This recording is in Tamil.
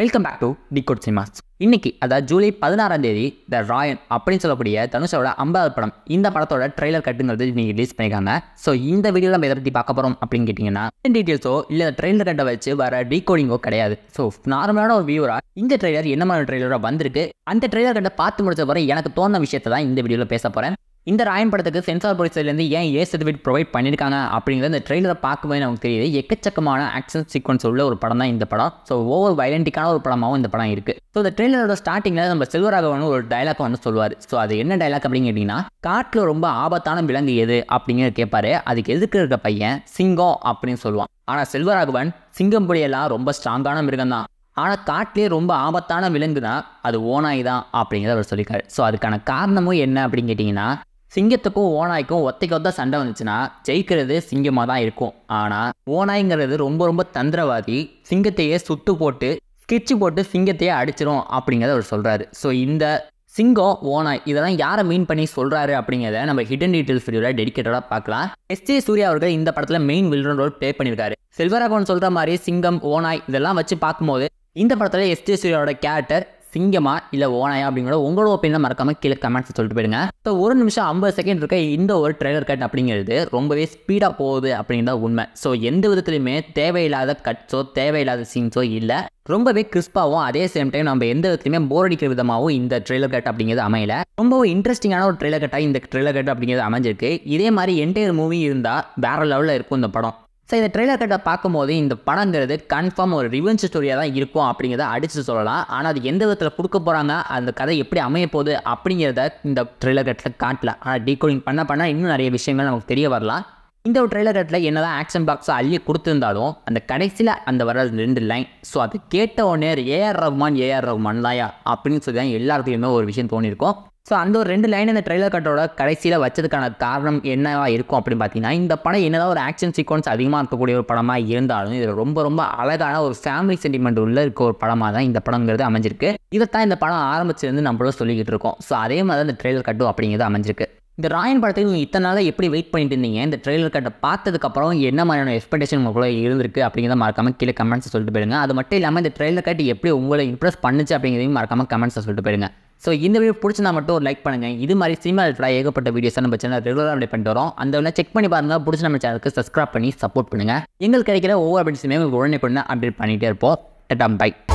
welcome back to Decode cinemas இன்னைக்கு அதாவது ஜூலை பதினாறாம் தேதி த ராயன் அப்படின்னு சொல்லக்கூடிய தனுஷோட ஐம்பதாவது படம் இந்த படத்தோட ட்ரெய்லர் கட்டுங்கிறது நீங்க ரிலீஸ் பண்ணியிருக்காங்க ஸோ இந்த வீடியோ நம்ம எதை பற்றி பார்க்க போகிறோம் அப்படின்னு கேட்டிங்கன்னா டீட்டெயில்ஸோ இல்லை ட்ரெய்லர் கட்டை வச்சு வர டீகோடிங்கோ கிடையாது ஸோ நார்மலான ஒரு வியூரா இந்த ட்ரெய்லர் என்ன மாதிரி ட்ரெய்லராக வந்திருக்கு அந்த ட்ரெய்லர் கட்டை பார்த்து முடிச்ச வரை எனக்கு தோணுன விஷயத்தை தான் இந்த வீடியோவில் பேச போகிறேன் இந்த ராயன் படத்துக்கு சென்சார் போர்ட் சைட்லேருந்து ஏன் ஏ சர்டிஃபிகேட் ப்ரொவைட் பண்ணியிருக்காங்க அப்படிங்கிறத இந்த ட்ரெயிலரை பார்க்கும்போது நமக்கு தெரியுது எக்கச்சக்கமான ஆக்ஷன் சீக்வன்ஸ் உள்ள ஒரு படம் தான் இந்த படம் ஸோ ஓவர் வயலண்டிக்கான ஒரு படமாகவும் இந்த படம் இருக்குது ஸோ இந்த ட்ரெயிலரோட ஸ்டார்டிங்கில் நம்ம செல்வராகவன் ஒரு டைலாக் வந்து சொல்லுவார் ஸோ அது என்ன டைலாக் அப்படின்னு கேட்டிங்கன்னா காட்டில் ரொம்ப ஆபத்தான விலங்கு எது அப்படிங்கிற கேட்பாரு அதுக்கு எதுக்கு இருக்க பையன் சிங்கம் அப்படின்னு சொல்லுவான் ஆனால் செல்வராகவன் சிங்கம் புலியெல்லாம் ரொம்ப ஸ்ட்ராங்கான மிருகம் தான் ஆனால் காட்டிலே ரொம்ப ஆபத்தான விலங்கு தான் அது ஓனாய் தான் அப்படிங்கிறத அவர் சொல்லியிருக்காரு ஸோ அதுக்கான காரணமும் என்ன அப்படின்னு கேட்டிங்கன்னா சிங்கத்துக்கும் ஓனாய்க்கும் ஒத்தைக்கு ஒத்த சண்டை வந்துச்சுன்னா ஜெயிக்கிறது சிங்கமாக தான் இருக்கும் ஆனால் ஓனாய்ங்கிறது ரொம்ப ரொம்ப தந்திரவாதி சிங்கத்தையே சுட்டு போட்டு ஸ்கிட்சு போட்டு சிங்கத்தையே அடிச்சிரும் அப்படிங்கிறத அவர் சொல்கிறாரு ஸோ இந்த சிங்கம் ஓனாய் இதெல்லாம் யாரை மீன் பண்ணி சொல்கிறாரு அப்படிங்கிறத நம்ம ஹிடன் டீட்டெயில்ஸ் வீடியோவில் டெடிக்கேட்டடாக பார்க்கலாம் எஸ் ஜே சூர்யா அவர்கள் இந்த படத்தில் மெயின் வில்லன் ரோல் ப்ளே பண்ணியிருக்காரு செல்வராகவன் சொல்கிற மாதிரி சிங்கம் ஓனாய் இதெல்லாம் வச்சு பார்க்கும்போது இந்த படத்தில் எஸ் ஜே சூர்யாவோட கேரக்டர் சிங்கமா இல்லை ஓனாயா அப்படிங்கிற உங்களோட ஒப்பீனியில் மறக்காமல் கீழே கமெண்ட்ஸ் சொல்லிட்டு போயிடுங்க இப்போ ஒரு நிமிஷம் ஐம்பது செகண்ட் இருக்க இந்த ஒரு ட்ரெய்லர் கட் அப்படிங்கிறது ரொம்பவே ஸ்பீடாக போகுது அப்படிங்கிறத உண்மை ஸோ எந்த விதத்துலையுமே தேவையில்லாத கட்ஸோ தேவையில்லாத சீன்ஸோ இல்லை ரொம்பவே கிறிஸ்பாகவும் அதே சேம் டைம் நம்ம எந்த விதத்துலையுமே போர் அடிக்கிற விதமாகவும் இந்த ட்ரெய்லர் கட் அப்படிங்கிறது அமையல ரொம்பவும் இன்ட்ரெஸ்டிங்கான ஒரு ட்ரெய்லர் கட்டாக இந்த ட்ரெய்லர் கட் அப்படிங்கிறது அமைஞ்சிருக்கு இதே மாதிரி என்டையர் மூவி இருந்தால் வேற லெவலில் இருக்கும் இந்த படம் ஸோ இந்த ட்ரெய்லர் கட்டை பார்க்கும்போது இந்த படங்கிறது கன்ஃபார்ம் ஒரு ரிவென்ஸ் ஸ்டோரியாக தான் இருக்கும் அப்படிங்கிறத அடித்து சொல்லலாம் ஆனால் அது எந்த விதத்தில் கொடுக்க போகிறாங்க அந்த கதை எப்படி அமைய போகுது அப்படிங்கிறத இந்த ட்ரெய்லர் கட்டில் காட்டல ஆனால் டீகோடிங் பண்ண பண்ணால் இன்னும் நிறைய விஷயங்கள் நமக்கு தெரிய வரலாம் இந்த ஒரு ட்ரெய்லர் கட்டில் என்னதான் ஆக்ஷன் பாக்ஸை அள்ளி கொடுத்துருந்தாலும் அந்த கடைசியில் அந்த வர ரெண்டு லைன் ஸோ அது கேட்ட உடனே ஏஆர் ரஹ்மான் ஏஆர் ரஹ்மான் லாயா அப்படின்னு சொல்லி தான் எல்லாத்துக்குமே ஒரு விஷயம் தோணியிருக்கும் ஸோ அந்த ஒரு ரெண்டு லைன் இந்த ட்ரெய்லர் கட்டோட கடைசியில் வச்சதுக்கான காரணம் என்னவா இருக்கும் அப்படின்னு பார்த்தீங்கன்னா இந்த படம் என்னதான் ஒரு ஆக்ஷன் சீக்வன்ஸ் அதிகமாக இருக்கக்கூடிய ஒரு படமாக இருந்தாலும் இதில் ரொம்ப ரொம்ப அழகான ஒரு ஃபேமிலி சென்டிமெண்ட் உள்ள இருக்க ஒரு படமாக தான் இந்த படங்கிறது அமைஞ்சிருக்கு இதைத்தான் இந்த படம் ஆரம்பிச்சிருந்து நம்மளும் சொல்லிக்கிட்டு இருக்கோம் ஸோ அதே மாதிரி அந்த ட்ரெய்லர் கட்டும் அப்படிங்கிறது அமைஞ்சிருக்கு இந்த ராயன் படத்தை நீங்கள் இத்தனை நாளாக எப்படி வெயிட் பண்ணிட்டு இருந்தீங்க இந்த ட்ரெய்லர் கட்டை பார்த்ததுக்கப்புறம் என்ன மாதிரியான எக்ஸ்பெக்டேஷன் உங்களுக்கு இருந்திருக்கு அப்படிங்கிறத மறக்காம கீழே கமெண்ட்ஸ் சொல்லிட்டு போயிடுங்க அது மட்டும் இல்லாமல் இந்த ட்ரெய்லர் கட்டு எப்படி உங்களை இம்ப்ரெஸ் பண்ணுச்சு அப்படிங்கிறதையும் மறக்காம கமெண்ட்ஸை சொல்லிட்டு போயிடுங்க ஸோ இந்த வீடியோ பிடிச்சிருந்தா மட்டும் ஒரு லைக் பண்ணுங்கள் இது மாதிரி சினிமா ரிலேட்டடாக ஏகப்பட்ட வீடியோஸாக நம்ம சேனல் ரெகுலராக அப்படி பண்ணிட்டு வரோம் அந்த வேலை செக் பண்ணி பாருங்கள் பிடிச்ச நம்ம சேனலுக்கு சப்ஸ்கிரைப் பண்ணி சப்போர்ட் பண்ணுங்கள் எங்களுக்கு கிடைக்கிற ஒவ்வொரு அப்டேட்ஸுமே உடனே பண்ண அப்டேட் பண்ணிகிட்டே இருப்போம் டட்டாம் பை